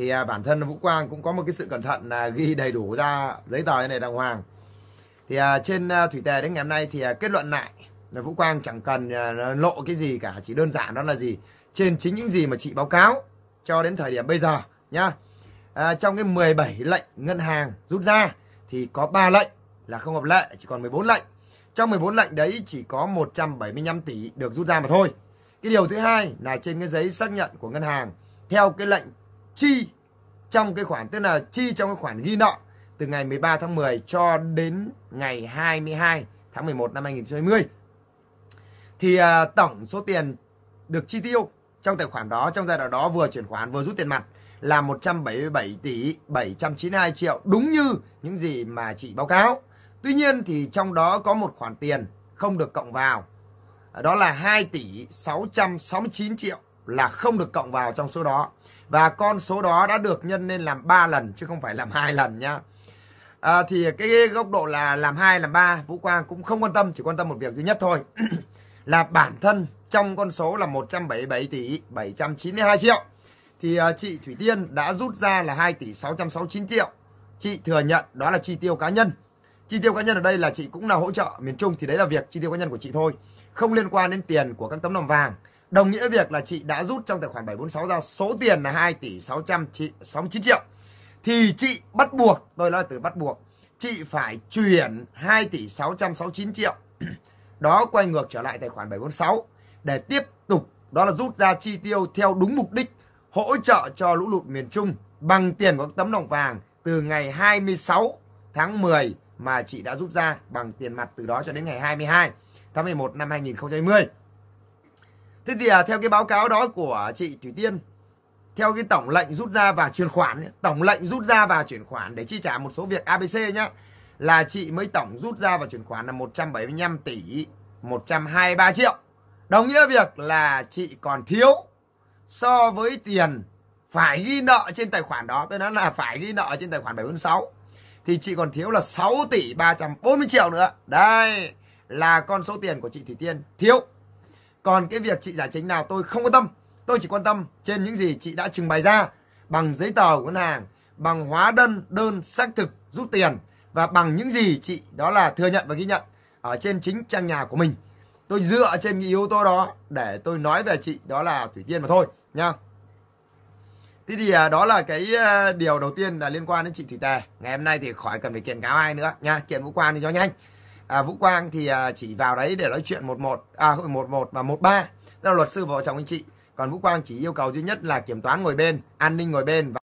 thì à, bản thân Vũ Quang cũng có một cái sự cẩn thận là ghi đầy đủ ra giấy tờ này đàng hoàng thì à, trên à, thủy tề đến ngày hôm nay thì kết luận lại là Vũ Quang chẳng cần lộ cái gì cả chỉ đơn giản đó là gì trên chính những gì mà chị báo cáo cho đến thời điểm bây giờ nhá à, trong cái 17 lệnh ngân hàng rút ra thì có 3 lệnh là không hợp lệ chỉ còn 14 lệnh trong 14 lệnh đấy chỉ có 175 tỷ được rút ra mà thôi cái điều thứ hai là trên cái giấy xác nhận của ngân hàng theo cái lệnh chi trong cái khoản tức là chi trong cái khoản ghi nợ từ ngày 13 tháng 10 cho đến ngày 22 tháng 11 năm 2020 thì à, tổng số tiền được chi tiêu trong tài khoản đó trong giai đoạn đó vừa chuyển khoản vừa rút tiền mặt là 177 tỷ 792 triệu đúng như những gì mà chị báo cáo. Tuy nhiên thì trong đó có một khoản tiền không được cộng vào. Đó là 2 tỷ 669 triệu là không được cộng vào trong số đó và con số đó đã được nhân lên làm 3 lần chứ không phải làm hai lần nhá à, thì cái, góc độ là làm hai làm ba Vũ Quang cũng không quan tâm chỉ quan tâm một việc duy nhất thôi là bản thân trong con số là 177 tỷ 792 triệu thì à, chị Thủy Tiên đã rút ra là 2 tỷ 669 triệu chị thừa nhận đó là chi tiêu cá nhân chi tiêu cá nhân ở đây là chị cũng là hỗ trợ miền Trung thì đấy là việc chi tiêu cá nhân của chị thôi không liên quan đến tiền của các tấm lòng vàng Đồng nghĩa việc là chị đã rút trong tài khoản 746 ra số tiền là 2 tỷ 669 triệu. Thì chị bắt buộc, tôi nói từ bắt buộc, chị phải chuyển 2 tỷ 669 triệu. Đó quay ngược trở lại tài khoản 746 để tiếp tục đó là rút ra chi tiêu theo đúng mục đích hỗ trợ cho lũ lụt miền Trung bằng tiền của tấm đồng vàng từ ngày 26 tháng 10 mà chị đã rút ra bằng tiền mặt từ đó cho đến ngày 22 tháng 11 năm 2020 thế thì à, theo cái báo cáo đó của chị thủy tiên theo cái tổng lệnh rút ra và chuyển khoản tổng lệnh rút ra và chuyển khoản để chi trả một số việc abc nhá là chị mới tổng rút ra và chuyển khoản là 175 tỷ 123 triệu đồng nghĩa việc là chị còn thiếu so với tiền phải ghi nợ trên tài khoản đó tôi nói là phải ghi nợ trên tài khoản 746 thì chị còn thiếu là 6 tỷ 340 triệu nữa đây là con số tiền của chị Thủy Tiên thiếu còn cái việc chị giải trình nào tôi không quan tâm tôi chỉ quan tâm trên những gì chị đã trình bày ra bằng giấy tờ của ngân hàng bằng hóa đơn đơn xác thực rút tiền và bằng những gì chị đó là thừa nhận và ghi nhận ở trên chính trang nhà của mình tôi dựa trên những yếu tố đó để tôi nói về chị đó là thủy tiên mà thôi nha thế thì à, đó là cái à, điều đầu tiên là liên quan đến chị thủy tề ngày hôm nay thì khỏi cần phải kiện cáo ai nữa nha kiện vũ quan thì cho nhanh à, Vũ Quang thì à, chỉ vào đấy để nói chuyện 11 à không 11 và 13 đó là luật sư và vợ chồng anh chị còn Vũ Quang chỉ yêu cầu duy nhất là kiểm toán ngồi bên an ninh ngồi bên và